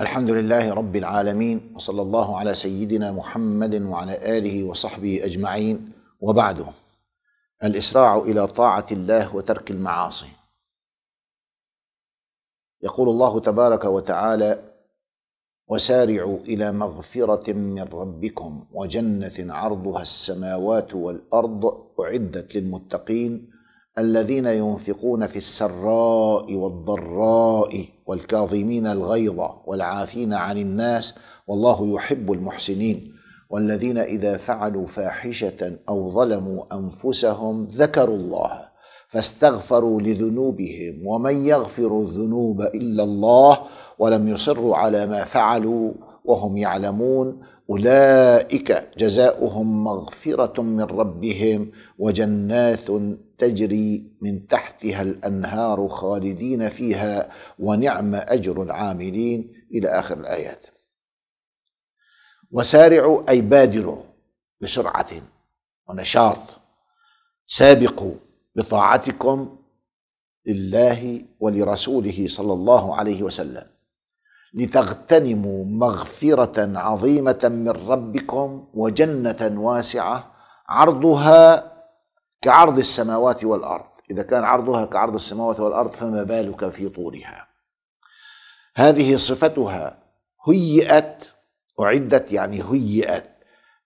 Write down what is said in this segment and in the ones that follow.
الحمد لله رب العالمين وصلى الله على سيدنا محمد وعلى اله وصحبه اجمعين وبعده الاسراع الى طاعه الله وترك المعاصي يقول الله تبارك وتعالى وسارعوا الى مغفره من ربكم وجنه عرضها السماوات والارض اعدت للمتقين الذين ينفقون في السراء والضراء والكاظمين الغيظ والعافين عن الناس والله يحب المحسنين والذين اذا فعلوا فاحشه او ظلموا انفسهم ذكروا الله فاستغفروا لذنوبهم ومن يغفر الذنوب الا الله ولم يصروا على ما فعلوا وهم يعلمون اولئك جزاؤهم مغفره من ربهم وجنات تجري من تحتها الانهار خالدين فيها ونعم اجر العاملين الى اخر الايات وسارعوا اي بادروا بسرعه ونشاط سابقوا بطاعتكم لله ولرسوله صلى الله عليه وسلم لتغتنموا مغفرة عظيمة من ربكم وجنة واسعة عرضها كعرض السماوات والأرض إذا كان عرضها كعرض السماوات والأرض فما بالك في طولها هذه صفتها هيئت أعدت يعني هيئت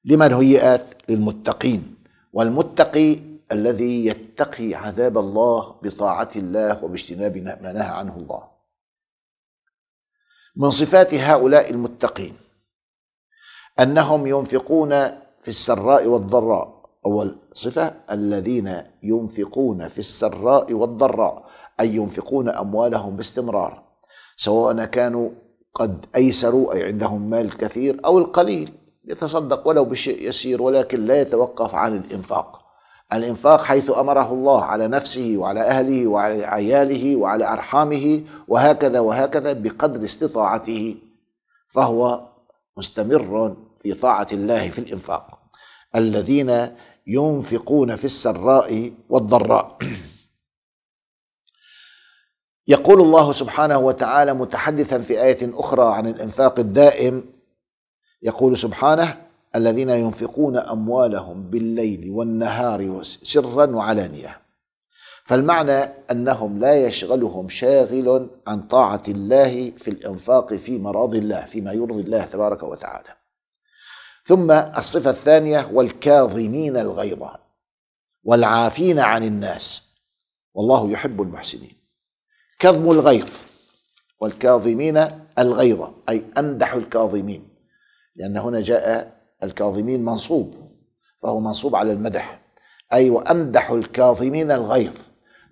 لمن هيئت للمتقين والمتقي الذي يتقي عذاب الله بطاعة الله وباجتناب ما نهى عنه الله من صفات هؤلاء المتقين انهم ينفقون في السراء والضراء اول صفه الذين ينفقون في السراء والضراء اي ينفقون اموالهم باستمرار سواء كانوا قد ايسروا اي عندهم مال كثير او القليل يتصدق ولو بشيء يسير ولكن لا يتوقف عن الانفاق الإنفاق حيث أمره الله على نفسه وعلى أهله وعلى عياله وعلى أرحامه وهكذا وهكذا بقدر استطاعته فهو مستمر في طاعة الله في الإنفاق الذين ينفقون في السراء والضراء يقول الله سبحانه وتعالى متحدثا في آية أخرى عن الإنفاق الدائم يقول سبحانه الذين ينفقون اموالهم بالليل والنهار سرا وعلانيه فالمعنى انهم لا يشغلهم شاغل عن طاعه الله في الانفاق في مراض الله فيما يرضي الله تبارك وتعالى ثم الصفه الثانيه والكاظمين الغيظ والعافين عن الناس والله يحب المحسنين كظم الغيظ والكاظمين الغيظ اي امدح الكاظمين لان هنا جاء الكاظمين منصوب فهو منصوب على المدح أي أيوة وأمدح الكاظمين الغيظ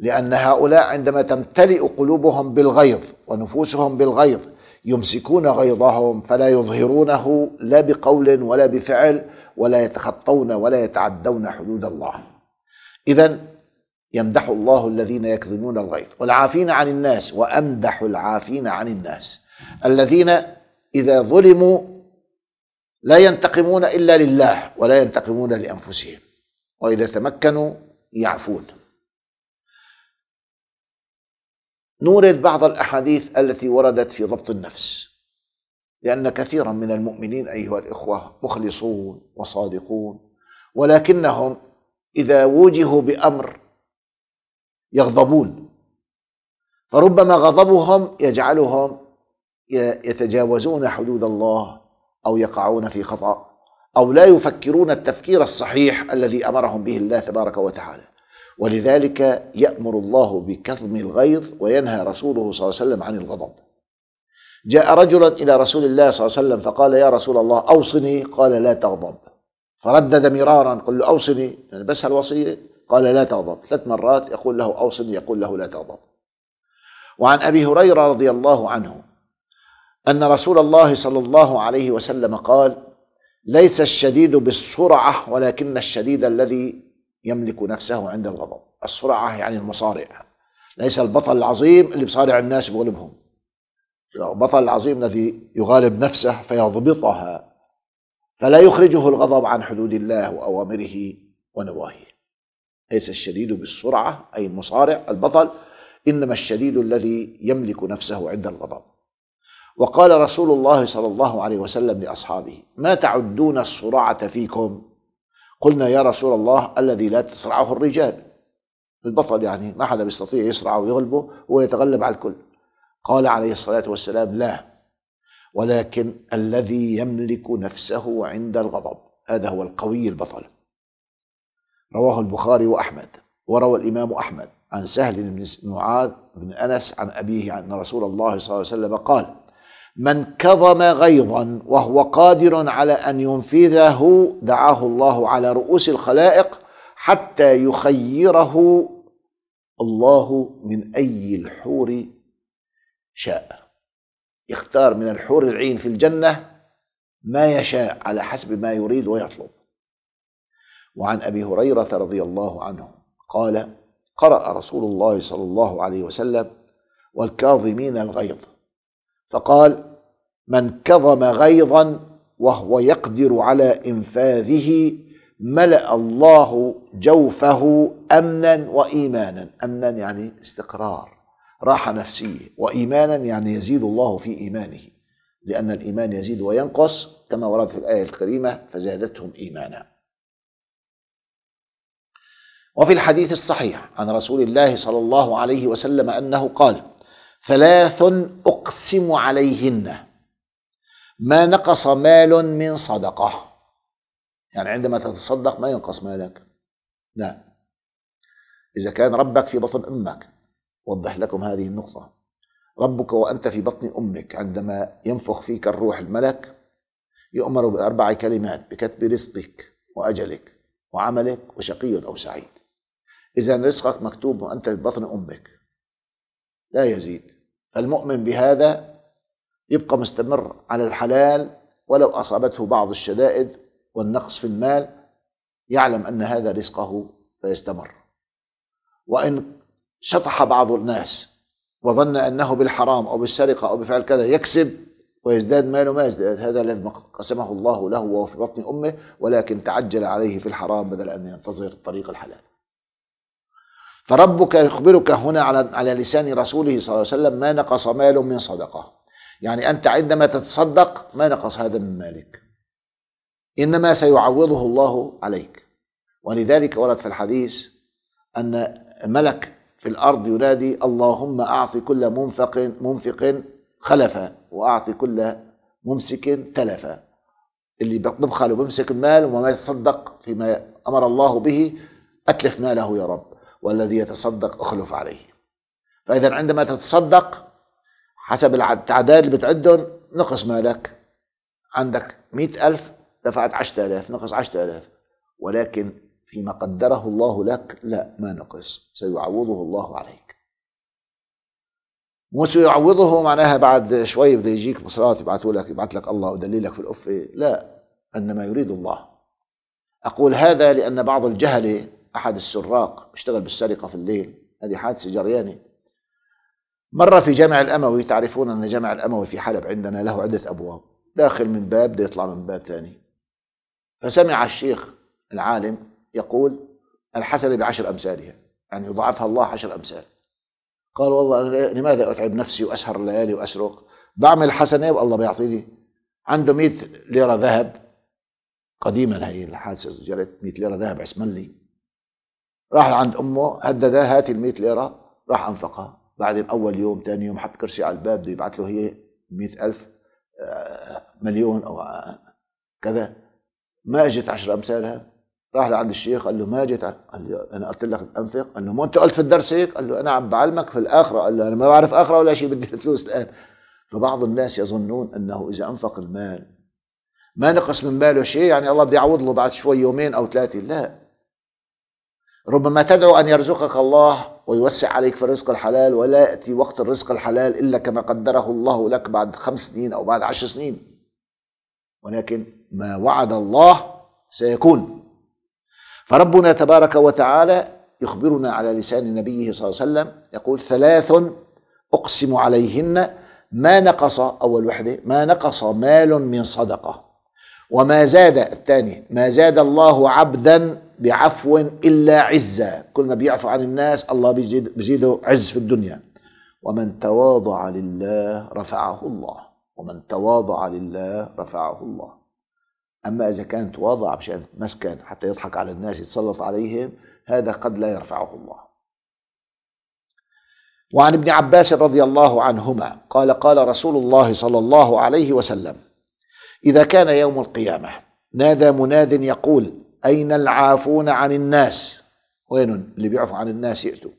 لأن هؤلاء عندما تمتلئ قلوبهم بالغيظ ونفوسهم بالغيظ يمسكون غيظهم فلا يظهرونه لا بقول ولا بفعل ولا يتخطون ولا يتعدون حدود الله إذا يمدح الله الذين يكظمون الغيظ والعافين عن الناس وأمدح العافين عن الناس الذين إذا ظلموا لا ينتقمون الا لله ولا ينتقمون لانفسهم واذا تمكنوا يعفون نورد بعض الاحاديث التي وردت في ضبط النفس لان كثيرا من المؤمنين ايها الاخوه مخلصون وصادقون ولكنهم اذا وجهوا بامر يغضبون فربما غضبهم يجعلهم يتجاوزون حدود الله أو يقعون في خطأ أو لا يفكرون التفكير الصحيح الذي أمرهم به الله تبارك وتعالى ولذلك يأمر الله بكظم الغيظ وينهى رسوله صلى الله عليه وسلم عن الغضب جاء رجلا إلى رسول الله صلى الله عليه وسلم فقال يا رسول الله أوصني قال لا تغضب فردد مرارا قل له أوصني يعني بس هالوصية قال لا تغضب ثلاث مرات يقول له أوصني يقول له لا تغضب وعن أبي هريرة رضي الله عنه أن رسول الله صلى الله عليه وسلم قال ليس الشديد بالسرعة ولكن الشديد الذي يملك نفسه عند الغضب السرعة يعني المصارع ليس البطل العظيم اللي بصارع الناس بغلبهم البطل العظيم الذي يغالب نفسه فيضبطها فلا يخرجه الغضب عن حدود الله وأوامره ونواهيه ليس الشديد بالسرعة أي المصارع البطل إنما الشديد الذي يملك نفسه عند الغضب وقال رسول الله صلى الله عليه وسلم لاصحابه: ما تعدون الصراعه فيكم؟ قلنا يا رسول الله الذي لا تصرعه الرجال. البطل يعني ما حدا بيستطيع يصرع ويغلبه ويتغلب على الكل. قال عليه الصلاه والسلام: لا ولكن الذي يملك نفسه عند الغضب، هذا هو القوي البطل. رواه البخاري واحمد وروى الامام احمد عن سهل بن معاذ بن انس عن ابيه ان رسول الله صلى الله عليه وسلم قال: من كظم غيظا وهو قادر على ان ينفذه دعاه الله على رؤوس الخلائق حتى يخيره الله من اي الحور شاء يختار من الحور العين في الجنه ما يشاء على حسب ما يريد ويطلب وعن ابي هريره رضي الله عنه قال قرا رسول الله صلى الله عليه وسلم والكاظمين الغيظ فقال من كظم غيظا وهو يقدر على انفاذه ملا الله جوفه امنا وايمانا امنا يعني استقرار راحه نفسيه وايمانا يعني يزيد الله في ايمانه لان الايمان يزيد وينقص كما ورد في الايه الكريمه فزادتهم ايمانا وفي الحديث الصحيح عن رسول الله صلى الله عليه وسلم انه قال ثلاث أقسم عليهن ما نقص مال من صدقة يعني عندما تتصدق ما ينقص مالك لا إذا كان ربك في بطن أمك وضح لكم هذه النقطة ربك وأنت في بطن أمك عندما ينفخ فيك الروح الملك يؤمر بأربع كلمات بكتب رزقك وأجلك وعملك وشقي أو سعيد إذا رزقك مكتوب وأنت في بطن أمك لا يزيد فالمؤمن بهذا يبقى مستمر على الحلال ولو أصابته بعض الشدائد والنقص في المال يعلم أن هذا رزقه فيستمر وإن شطح بعض الناس وظن أنه بالحرام أو بالسرقة أو بفعل كذا يكسب ويزداد ماله ما يزداد هذا الذي قسمه الله له وهو في بطن أمه ولكن تعجل عليه في الحرام بدل أن ينتظر طريق الحلال فربك يخبرك هنا على على لسان رسوله صلى الله عليه وسلم ما نقص مال من صدقه يعني انت عندما تتصدق ما نقص هذا من مالك انما سيعوضه الله عليك ولذلك ورد في الحديث ان ملك في الارض ينادي اللهم اعط كل منفق منفق خلفا واعط كل ممسك تلفا اللي بيبخل وبيمسك المال وما يتصدق فيما امر الله به اتلف ماله يا رب والذي يتصدق أخلف عليه فإذا عندما تتصدق حسب التعداد اللي بتعدهم نقص مالك عندك مئة ألف دفعت عشرة آلاف نقص عشرة آلاف ولكن فيما قدره الله لك لا ما نقص سيعوضه الله عليك مو سيعوضه معناها بعد شوي بده يجيك مصرات يبعثوا لك يبعث لك الله ودليلك في الأفة لا إنما يريد الله أقول هذا لأن بعض الجهلة احد السراق اشتغل بالسرقه في الليل هذه حادثه جريانه مره في جامع الاموي تعرفون ان جامع الاموي في حلب عندنا له عده ابواب داخل من باب بده يطلع من باب ثاني فسمع الشيخ العالم يقول الحسنه بعشر امثالها يعني يضعفها الله عشر امثال قال والله لماذا اتعب نفسي واسهر الليالي واسرق بعمل حسنه والله بيعطيني عنده 100 ليره ذهب قديما هي الحادثه جرت 100 ليره ذهب عثمان لي راح عند امه هددها هات ال 100 ليره راح انفقها بعدين اول يوم ثاني يوم حط كرسي على الباب بده يبعث له هي 100000 آه، مليون او آه، كذا ما اجت 10 امثالها راح لعند الشيخ قال له ما جيت قال له انا قلت لك انفق قال له ما انت قلت في الدرس هيك قال له انا عم بعلمك في الاخره قال له انا ما بعرف اخره ولا شيء بدي الفلوس الان فبعض الناس يظنون انه اذا انفق المال ما نقص من باله شيء يعني الله بدي يعوض له بعد شوي يومين او ثلاثه لا ربما تدعو أن يرزقك الله ويوسع عليك في الرزق الحلال ولا يأتي وقت الرزق الحلال إلا كما قدره الله لك بعد خمس سنين أو بعد عشر سنين ولكن ما وعد الله سيكون فربنا تبارك وتعالى يخبرنا على لسان نبيه صلى الله عليه وسلم يقول ثلاث أقسم عليهن ما نقص أول وحدة ما نقص مال من صدقة وما زاد الثاني ما زاد الله عبدا بعفو إلا عزة كل ما بيعفو عن الناس الله بيزيد بيزيده عز في الدنيا ومن تواضع لله رفعه الله ومن تواضع لله رفعه الله أما إذا كان تواضع مشان مسكن حتى يضحك على الناس يتسلط عليهم هذا قد لا يرفعه الله وعن ابن عباس رضي الله عنهما قال قال رسول الله صلى الله عليه وسلم إذا كان يوم القيامة نادى مناد يقول أين العافون عن الناس وين اللي بيعفو عن الناس يأتوا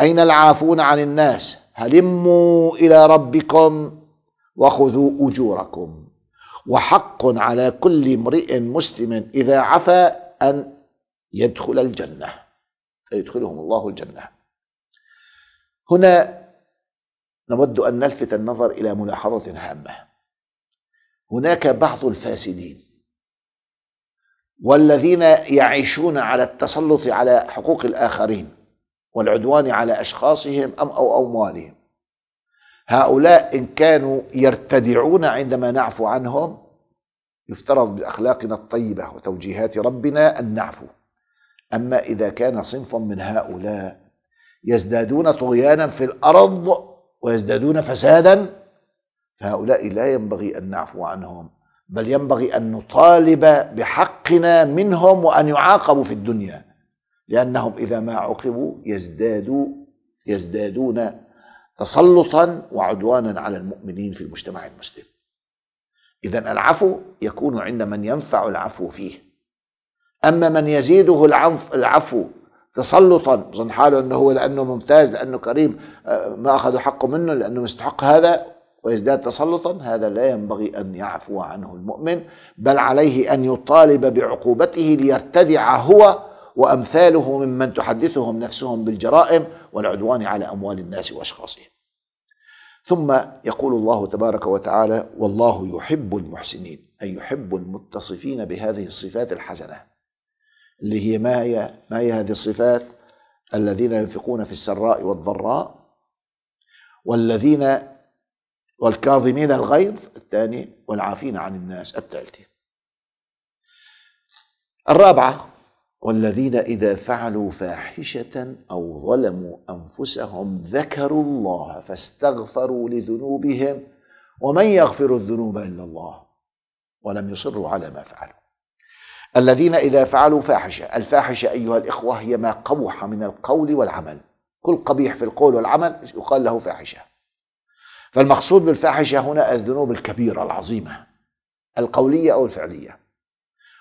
أين العافون عن الناس هلموا إلى ربكم وخذوا أجوركم وحق على كل امرئ مسلم إذا عفا أن يدخل الجنة فيدخلهم الله الجنة هنا نود أن نلفت النظر إلى ملاحظة هامة هناك بعض الفاسدين والذين يعيشون على التسلط على حقوق الآخرين والعدوان على أشخاصهم أم أو أموالهم هؤلاء إن كانوا يرتدعون عندما نعفو عنهم يفترض بأخلاقنا الطيبة وتوجيهات ربنا أن نعفو أما إذا كان صنف من هؤلاء يزدادون طغيانا في الأرض ويزدادون فسادا فهؤلاء لا ينبغي أن نعفو عنهم بل ينبغي أن نطالب بحقنا منهم وأن يعاقبوا في الدنيا لأنهم إذا ما عوقبوا يزدادوا يزدادون تسلطا وعدوانا على المؤمنين في المجتمع المسلم إذا العفو يكون عند من ينفع العفو فيه أما من يزيده العفو تسلطا ظن حاله أنه هو لأنه ممتاز لأنه كريم آه، ما أخذوا حقه منه لأنه مستحق هذا ويزداد تسلطا هذا لا ينبغي ان يعفو عنه المؤمن بل عليه ان يطالب بعقوبته ليرتدع هو وامثاله ممن تحدثهم نفسهم بالجرائم والعدوان على اموال الناس واشخاصهم. ثم يقول الله تبارك وتعالى: والله يحب المحسنين اي يحب المتصفين بهذه الصفات الحسنه. اللي هي ما هي ما هي هذه الصفات؟ الذين ينفقون في السراء والضراء والذين والكاظمين الغيظ الثاني والعافين عن الناس الثالثة الرابعة والذين إذا فعلوا فاحشة أو ظلموا أنفسهم ذكروا الله فاستغفروا لذنوبهم ومن يغفر الذنوب إلا الله ولم يصروا على ما فعلوا الذين إذا فعلوا فاحشة الفاحشة أيها الإخوة هي ما قبح من القول والعمل كل قبيح في القول والعمل يقال له فاحشة فالمقصود بالفاحشة هنا الذنوب الكبيرة العظيمة القولية أو الفعلية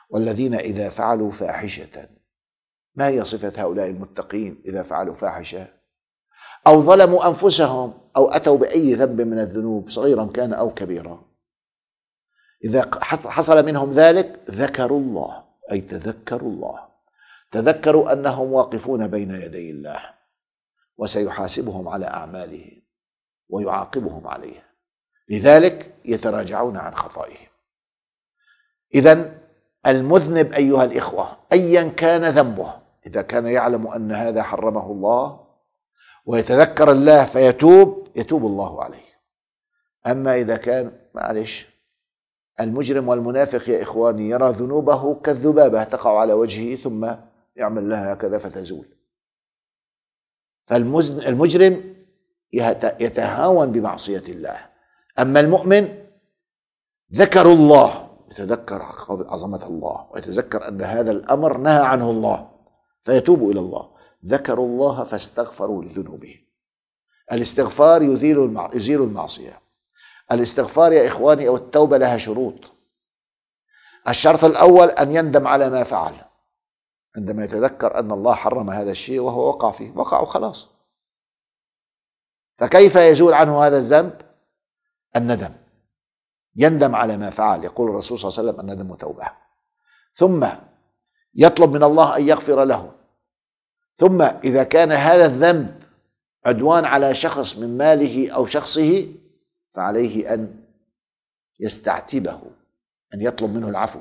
والذين إذا فعلوا فاحشة ما هي صفة هؤلاء المتقين إذا فعلوا فاحشة أو ظلموا أنفسهم أو أتوا بأي ذنب من الذنوب صغيرا كان أو كبيرا إذا حصل منهم ذلك ذكروا الله أي تذكروا الله تذكروا أنهم واقفون بين يدي الله وسيحاسبهم على أعمالهم ويعاقبهم عليها لذلك يتراجعون عن خطائهم اذا المذنب ايها الاخوه ايا كان ذنبه اذا كان يعلم ان هذا حرمه الله ويتذكر الله فيتوب يتوب الله عليه اما اذا كان معلش المجرم والمنافق يا اخواني يرى ذنوبه كالذبابه تقع على وجهه ثم يعمل لها هكذا فتزول فالمجرم يتهاون بمعصية الله أما المؤمن ذكروا الله يتذكر عظمة الله ويتذكر أن هذا الأمر نهى عنه الله فيتوب إلى الله ذكروا الله فاستغفروا لذنوبهم الاستغفار يزيل يزيل المعصية الاستغفار يا إخواني أو التوبة لها شروط الشرط الأول أن يندم على ما فعل عندما يتذكر أن الله حرم هذا الشيء وهو وقع فيه وقع وخلاص فكيف يزول عنه هذا الذنب الندم يندم على ما فعل يقول الرسول صلى الله عليه وسلم الندم توبة ثم يطلب من الله أن يغفر له ثم إذا كان هذا الذنب عدوان على شخص من ماله أو شخصه فعليه أن يستعتبه أن يطلب منه العفو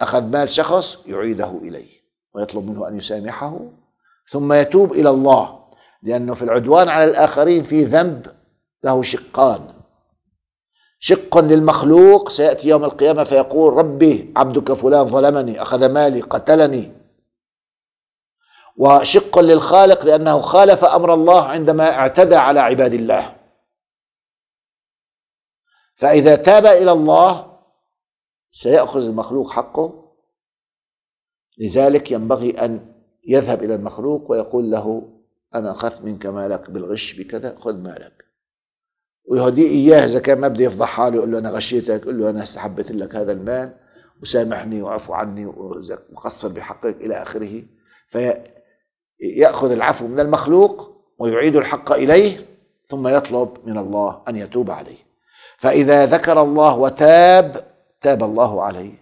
أخذ مال شخص يعيده إليه ويطلب منه أن يسامحه ثم يتوب إلى الله لأنه في العدوان على الآخرين في ذنب له شقان شق للمخلوق سيأتي يوم القيامة فيقول ربي عبدك فلان ظلمني أخذ مالي قتلني وشق للخالق لأنه خالف أمر الله عندما اعتدى على عباد الله فإذا تاب إلى الله سيأخذ المخلوق حقه لذلك ينبغي أن يذهب إلى المخلوق ويقول له انا اخذت منك مالك بالغش بكذا خذ مالك ويهدي اياه اذا كان ما بده يفضح حاله يقول له انا غشيتك يقول له انا استحبت لك هذا المال وسامحني وعفو عني واذا مقصر بحقك الى اخره فياخذ العفو من المخلوق ويعيد الحق اليه ثم يطلب من الله ان يتوب عليه فاذا ذكر الله وتاب تاب الله عليه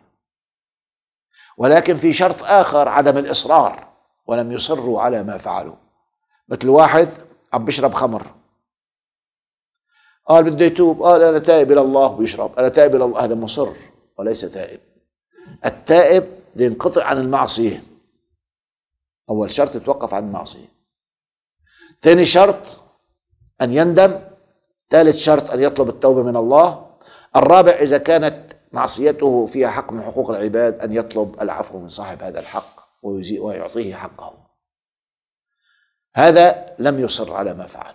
ولكن في شرط اخر عدم الاصرار ولم يصروا على ما فعلوا مثل واحد عم بيشرب خمر قال بده يتوب قال انا تائب الى الله ويشرب انا تائب الى الله هذا مصر وليس تائب التائب ينقطع عن المعصيه اول شرط يتوقف عن المعصيه ثاني شرط ان يندم ثالث شرط ان يطلب التوبه من الله الرابع اذا كانت معصيته فيها حق من حقوق العباد ان يطلب العفو من صاحب هذا الحق ويعطيه حقه هذا لم يصر على ما فعل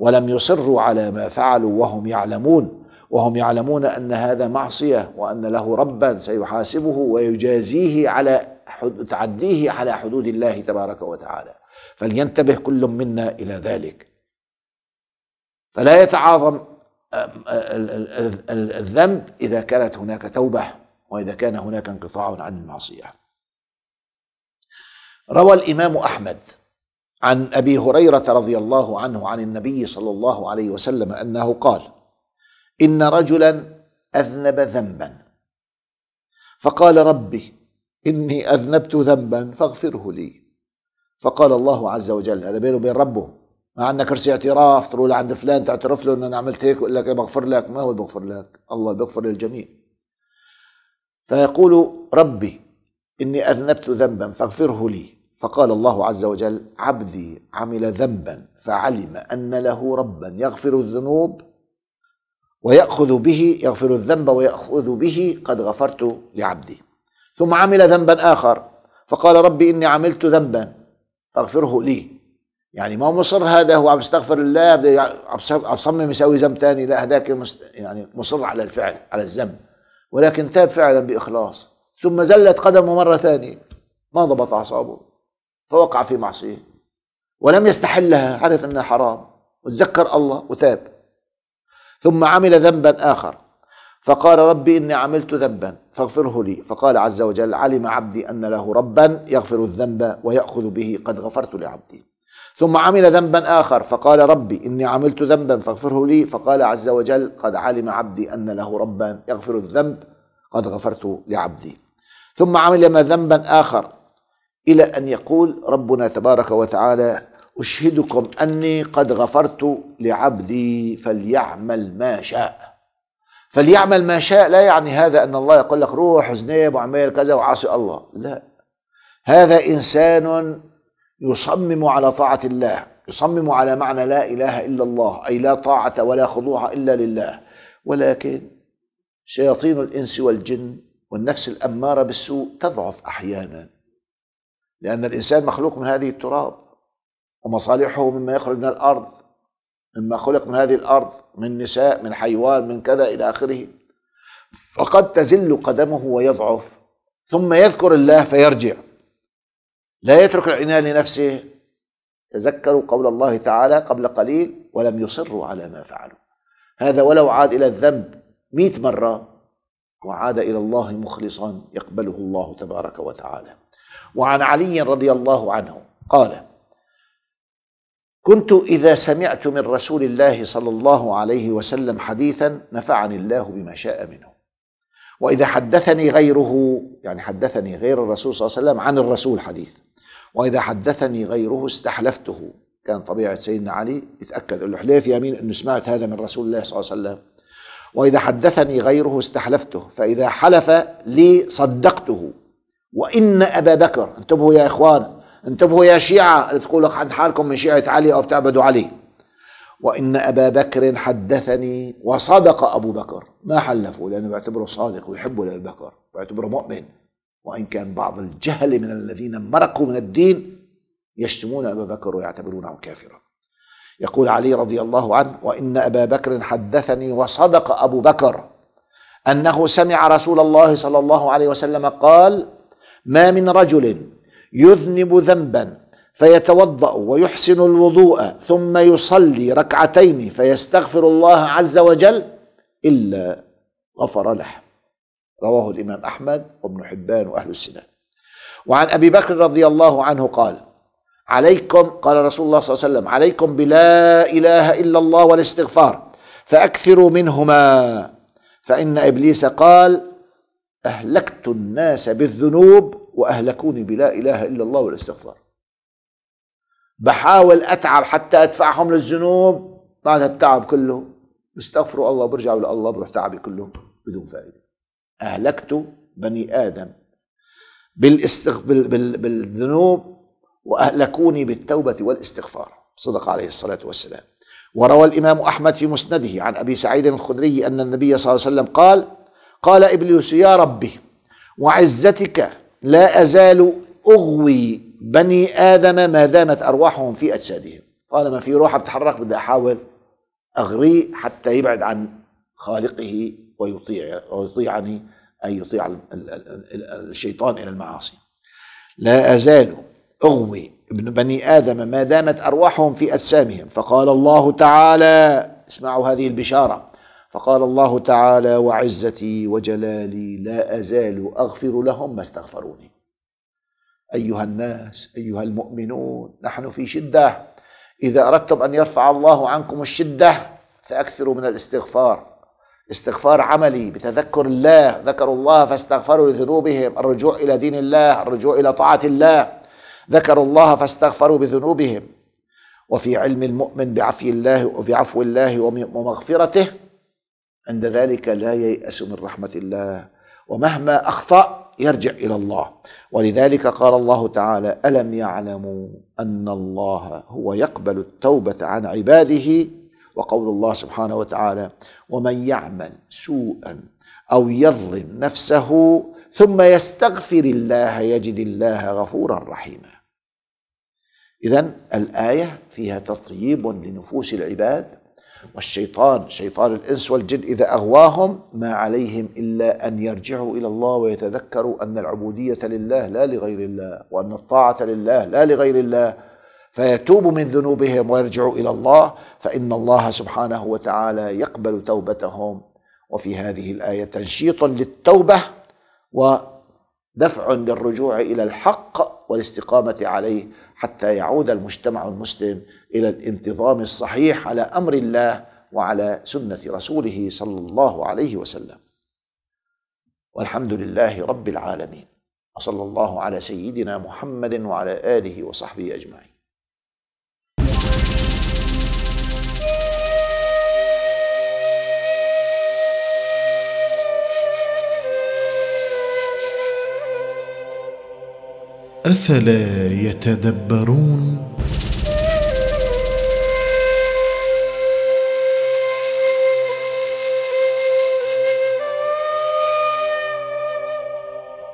ولم يصروا على ما فعلوا وهم يعلمون وهم يعلمون ان هذا معصيه وان له ربا سيحاسبه ويجازيه على تعديه على حدود الله تبارك وتعالى فلينتبه كل منا الى ذلك فلا يتعاظم الذنب اذا كانت هناك توبه واذا كان هناك انقطاع عن المعصيه روى الامام احمد عن ابي هريره رضي الله عنه عن النبي صلى الله عليه وسلم انه قال ان رجلا اذنب ذنبا فقال ربي اني اذنبت ذنبا فاغفره لي فقال الله عز وجل هذا بينه وبين ربه ما عندنا كرسي اعتراف تروح لعند فلان تعترف له ان انا عملت هيك ويقول لك بغفر لك ما هو بغفر لك الله بيغفر للجميع فيقول ربي اني اذنبت ذنبا فاغفره لي فقال الله عز وجل عبدي عمل ذنبا فعلم ان له ربا يغفر الذنوب وياخذ به يغفر الذنب وياخذ به قد غفرت لعبدي ثم عمل ذنبا اخر فقال ربي اني عملت ذنبا فاغفره لي يعني ما مصر هذا هو عم يستغفر الله عم صمم يسوي ذنب ثاني لا هذاك يعني مصر على الفعل على الذنب ولكن تاب فعلا باخلاص ثم زلت قدمه مره ثانيه ما ضبط اعصابه فوقع في معصية ولم يستحلها عرف أنها حرام وتذكر الله وتاب ثم عمل ذنبا آخر فقال ربي إني عملت ذنبا فاغفره لي فقال عز وجل علم عبدي أن له ربا يغفر الذنب ويأخذ به قد غفرت لعبدي ثم عمل ذنبا آخر فقال ربي إني عملت ذنبا فاغفره لي فقال عز وجل قد علم عبدي أن له ربا يغفر الذنب قد غفرت لعبدي ثم عمل ذنبا آخر إلى أن يقول ربنا تبارك وتعالى أشهدكم أني قد غفرت لعبدي فليعمل ما شاء فليعمل ما شاء لا يعني هذا أن الله يقول لك روح زنيب وعمل كذا وعصي الله لا هذا إنسان يصمم على طاعة الله يصمم على معنى لا إله إلا الله أي لا طاعة ولا خضوع إلا لله ولكن شياطين الإنس والجن والنفس الأمارة بالسوء تضعف أحيانا لأن الإنسان مخلوق من هذه التراب ومصالحه مما يخرج من الأرض مما خلق من هذه الأرض من نساء من حيوان من كذا إلى آخره فقد تزل قدمه ويضعف ثم يذكر الله فيرجع لا يترك العناية لنفسه تذكروا قول الله تعالى قبل قليل ولم يصروا على ما فعلوا هذا ولو عاد إلى الذنب مئة مرة وعاد إلى الله مخلصا يقبله الله تبارك وتعالى وعن علي رضي الله عنه قال كنت اذا سمعت من رسول الله صلى الله عليه وسلم حديثا نفعني الله بما شاء منه واذا حدثني غيره يعني حدثني غير الرسول صلى الله عليه وسلم عن الرسول حديث واذا حدثني غيره استحلفته كان طبيعه سيدنا علي يتاكد له حليف يمين انه سمعت هذا من رسول الله صلى الله عليه وسلم واذا حدثني غيره استحلفته فاذا حلف لي صدقته وإن أبا بكر انتبهوا يا إخوان انتبهوا يا شيعة اللي تقول لك عن حالكم من شيعة علي أو بتعبدوا علي وإن أبا بكر حدثني وصدق أبو بكر ما حلفه لأنه بيعتبره صادق ويحبه لأبي بكر بيعتبره مؤمن وإن كان بعض الجهل من الذين مرقوا من الدين يشتمون أبا بكر ويعتبرونه كافرا يقول علي رضي الله عنه وإن أبا بكر حدثني وصدق أبو بكر أنه سمع رسول الله صلى الله عليه وسلم قال ما من رجل يذنب ذنبا فيتوضا ويحسن الوضوء ثم يصلي ركعتين فيستغفر الله عز وجل الا غفر له رواه الامام احمد وابن حبان واهل السنه وعن ابي بكر رضي الله عنه قال عليكم قال رسول الله صلى الله عليه وسلم عليكم بلا اله الا الله والاستغفار فاكثروا منهما فان ابليس قال أهلكت الناس بالذنوب وأهلكوني بلا إله إلا الله والاستغفار بحاول أتعب حتى أدفعهم للذنوب بعد التعب كله بيستغفروا الله برجعوا لله بروح تعبي كله بدون فائدة أهلكت بني آدم بالاستغ... بال... بال... بالذنوب وأهلكوني بالتوبة والاستغفار صدق عليه الصلاة والسلام وروى الإمام أحمد في مسنده عن أبي سعيد الخدري أن النبي صلى الله عليه وسلم قال قال إبليس يا ربي وعزتك لا أزال أغوي بني آدم ما دامت أرواحهم في أجسادهم طالما في روحه بتحرك بدي أحاول أغريه حتى يبعد عن خالقه ويطيع ويطيعني أي يطيع الشيطان إلى المعاصي لا أزال أغوي ابن بني آدم ما دامت أرواحهم في أجسامهم فقال الله تعالى اسمعوا هذه البشارة فقال الله تعالى وعزتي وجلالي لا أزال أغفر لهم ما استغفروني أيها الناس أيها المؤمنون نحن في شدة إذا أردتم أن يرفع الله عنكم الشدة فأكثروا من الاستغفار استغفار عملي بتذكر الله ذكروا الله فاستغفروا لذنوبهم الرجوع إلى دين الله الرجوع إلى طاعة الله ذكروا الله فاستغفروا بذنوبهم وفي علم المؤمن بعفو الله وبعفو الله ومغفرته عند ذلك لا ييأس من رحمة الله ومهما أخطأ يرجع إلى الله ولذلك قال الله تعالى ألم يعلموا أن الله هو يقبل التوبة عن عباده وقول الله سبحانه وتعالى ومن يعمل سوءا أو يظلم نفسه ثم يستغفر الله يجد الله غفورا رحيما إذا الآية فيها تطيب لنفوس العباد والشيطان شيطان الإنس والجن إذا أغواهم ما عليهم إلا أن يرجعوا إلى الله ويتذكروا أن العبودية لله لا لغير الله وأن الطاعة لله لا لغير الله فيتوبوا من ذنوبهم ويرجعوا إلى الله فإن الله سبحانه وتعالى يقبل توبتهم وفي هذه الآية تنشيط للتوبة ودفع للرجوع إلى الحق والاستقامة عليه حتى يعود المجتمع المسلم الى الانتظام الصحيح على امر الله وعلى سنه رسوله صلى الله عليه وسلم والحمد لله رب العالمين وصلى الله على سيدنا محمد وعلى اله وصحبه اجمعين افلا يتدبرون